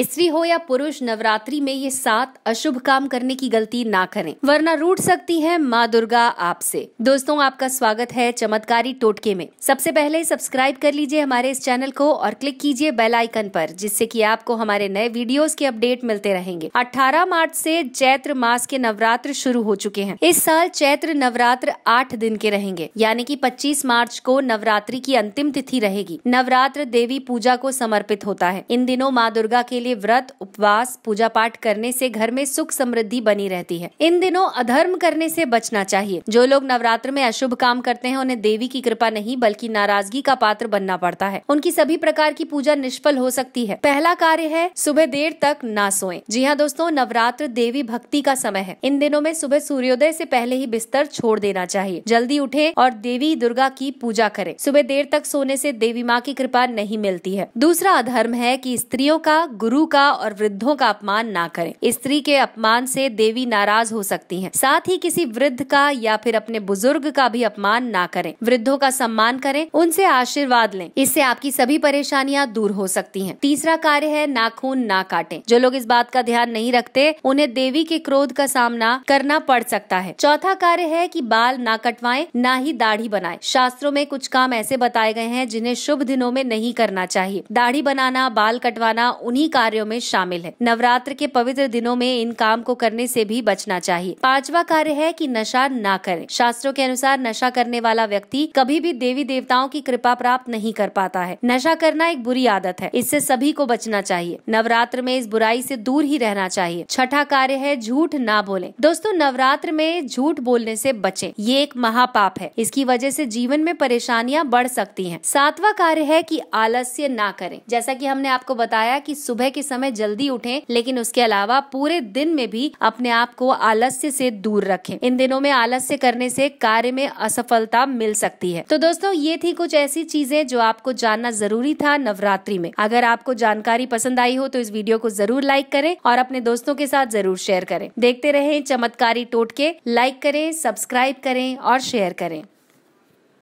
स्त्री हो या पुरुष नवरात्रि में ये सात अशुभ काम करने की गलती ना करें वरना रूट सकती है माँ दुर्गा आपसे दोस्तों आपका स्वागत है चमत्कारी टोटके में सबसे पहले सब्सक्राइब कर लीजिए हमारे इस चैनल को और क्लिक कीजिए बेल आइकन पर जिससे कि आपको हमारे नए वीडियोस के अपडेट मिलते रहेंगे 18 मार्च से चैत्र मास के नवरात्र शुरू हो चुके हैं इस साल चैत्र नवरात्र आठ दिन के रहेंगे यानी की पच्चीस मार्च को नवरात्रि की अंतिम तिथि रहेगी नवरात्र देवी पूजा को समर्पित होता है इन दिनों माँ दुर्गा के लिए व्रत उपवास पूजा पाठ करने से घर में सुख समृद्धि बनी रहती है इन दिनों अधर्म करने से बचना चाहिए जो लोग नवरात्र में अशुभ काम करते हैं उन्हें देवी की कृपा नहीं बल्कि नाराजगी का पात्र बनना पड़ता है उनकी सभी प्रकार की पूजा निष्फल हो सकती है पहला कार्य है सुबह देर तक ना सोए जी हाँ दोस्तों नवरात्र देवी भक्ति का समय है इन दिनों में सुबह सूर्योदय से पहले ही बिस्तर छोड़ देना चाहिए जल्दी उठे और देवी दुर्गा की पूजा करें सुबह देर तक सोने से देवी माँ की कृपा नहीं मिलती है दूसरा अधर्म है कि स्त्रियों का गुरु गुरु का और वृद्धों का अपमान ना करें स्त्री के अपमान से देवी नाराज हो सकती हैं साथ ही किसी वृद्ध का या फिर अपने बुजुर्ग का भी अपमान ना करें वृद्धों का सम्मान करें उनसे आशीर्वाद लें इससे आपकी सभी परेशानियां दूर हो सकती हैं तीसरा कार्य है नाखून ना काटे जो लोग इस बात का ध्यान नहीं रखते उन्हें देवी के क्रोध का सामना करना पड़ सकता है चौथा कार्य है की बाल ना कटवाए ना ही दाढ़ी बनाए शास्त्रों में कुछ काम ऐसे बताए गए हैं जिन्हें शुभ दिनों में नहीं करना चाहिए दाढ़ी बनाना बाल कटवाना उन्हीं का कार्यों में शामिल है नवरात्र के पवित्र दिनों में इन काम को करने से भी बचना चाहिए पांचवा कार्य है कि नशा ना करें शास्त्रों के अनुसार नशा करने वाला व्यक्ति कभी भी देवी देवताओं की कृपा प्राप्त नहीं कर पाता है नशा करना एक बुरी आदत है इससे सभी को बचना चाहिए नवरात्र में इस बुराई से दूर ही रहना चाहिए छठा कार्य है झूठ ना बोले दोस्तों नवरात्र में झूठ बोलने से बचे ये एक महापाप है इसकी वजह से जीवन में परेशानियां बढ़ सकती हैं। सातवां कार्य है कि आलस्य ना करें जैसा कि हमने आपको बताया कि सुबह कि समय जल्दी उठें लेकिन उसके अलावा पूरे दिन में भी अपने आप को आलस्य से दूर रखें इन दिनों में आलस्य करने से कार्य में असफलता मिल सकती है तो दोस्तों ये थी कुछ ऐसी चीजें जो आपको जानना जरूरी था नवरात्रि में अगर आपको जानकारी पसंद आई हो तो इस वीडियो को जरूर लाइक करें और अपने दोस्तों के साथ जरूर शेयर करें देखते रहे चमत्कारी टोटके लाइक करें सब्सक्राइब करें और शेयर करें